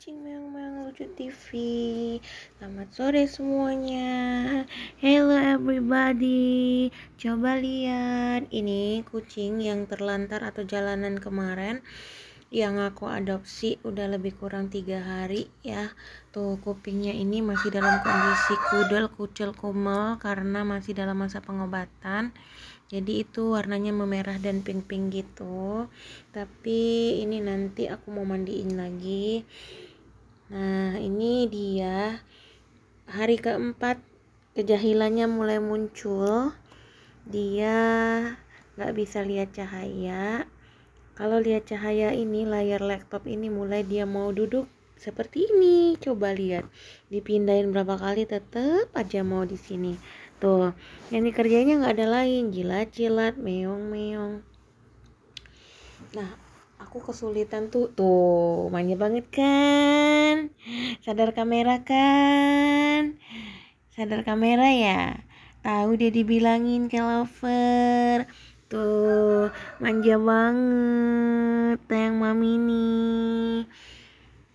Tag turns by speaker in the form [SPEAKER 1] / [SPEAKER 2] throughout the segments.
[SPEAKER 1] kucing meong-meong lucu TV. Selamat sore semuanya. Hello everybody. Coba lihat ini kucing yang terlantar atau jalanan kemarin yang aku adopsi udah lebih kurang tiga hari ya tuh kupingnya ini masih dalam kondisi kudel kucel kumel karena masih dalam masa pengobatan jadi itu warnanya memerah dan pink-pink gitu tapi ini nanti aku mau mandiin lagi Nah, ini dia hari keempat kejahilannya mulai muncul. Dia nggak bisa lihat cahaya. Kalau lihat cahaya ini, layar laptop ini mulai dia mau duduk seperti ini. Coba lihat, dipindahin berapa kali tetep aja mau di sini. Tuh, ini kerjanya nggak ada lain, jilat-jilat, meong-meong. Nah, aku kesulitan tuh tuh manja banget kan sadar kamera kan sadar kamera ya tahu dia dibilangin ke lover tuh manja banget yang mami nih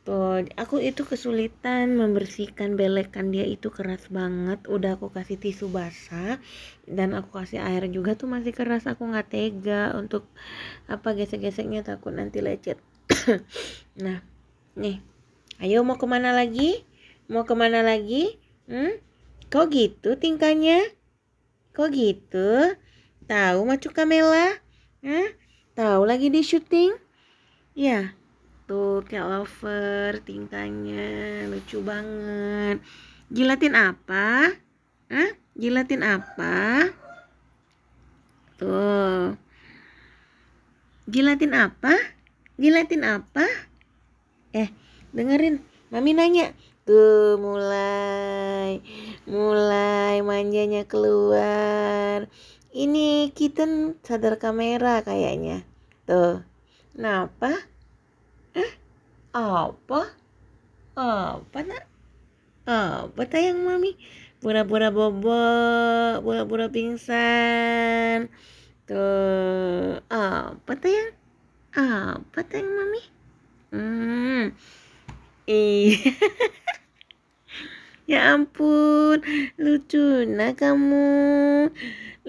[SPEAKER 1] gitu aku itu kesulitan membersihkan belekan dia itu keras banget. Udah aku kasih tisu basah dan aku kasih air juga tuh masih keras. Aku nggak tega untuk apa gesek-geseknya takut nanti lecet. nah, nih, ayo mau kemana lagi? Mau kemana lagi? Hmm? Kok gitu tingkahnya? Kok gitu? Tahu macu kamela? Hmm? Tahu lagi di syuting? Ya, Tuh kayak lover tingkahnya lucu banget. Jilatin apa? Hah? Jilatin apa? Tuh. Jilatin apa? Jilatin apa? Eh, dengerin. Mami nanya. Tuh, mulai. Mulai manjanya keluar. Ini kitten sadar kamera kayaknya. Tuh. Kenapa? Apa? Apa nak? Apa tayang mami? Pura-pura bobo pura-pura pingsan. Tuh, apa tayang? Apa tayang mami? Hmm. Iya. Ya ampun, lucu nak kamu.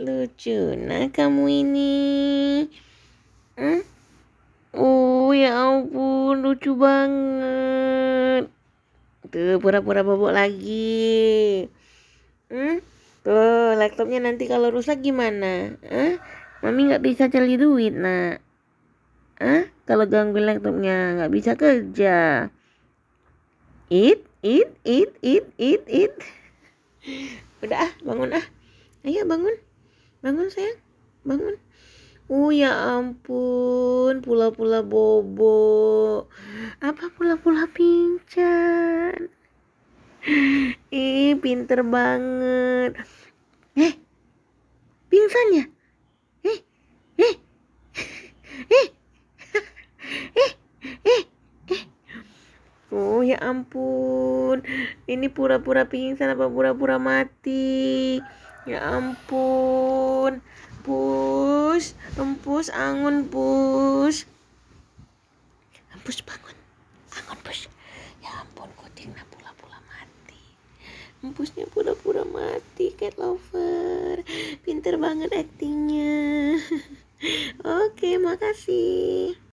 [SPEAKER 1] Lucu nak kamu ini. Hmm? lucu banget tuh pura-pura bobok lagi hmm? tuh laptopnya nanti kalau rusak gimana Hah? mami nggak bisa cari duit nak Hah? kalau gangguin laptopnya nggak bisa kerja it it it it it it udah ah bangun ah ayo bangun bangun sayang bangun Oh ya ampun, pula-pula bobo. Apa pula-pula pincan? Ih, pinter banget. Eh, pingsan ya? Eh, eh, eh, eh, eh, eh. Oh ya ampun, ini pura-pura pingsan apa pura-pura mati? Ya ampun. Empus, empus angun pus. Empus bangun. Angun pus. Ya ampun kucingnya pula-pula mati. Empusnya pula-pula mati cat lover. Pinter banget actingnya, Oke, makasih.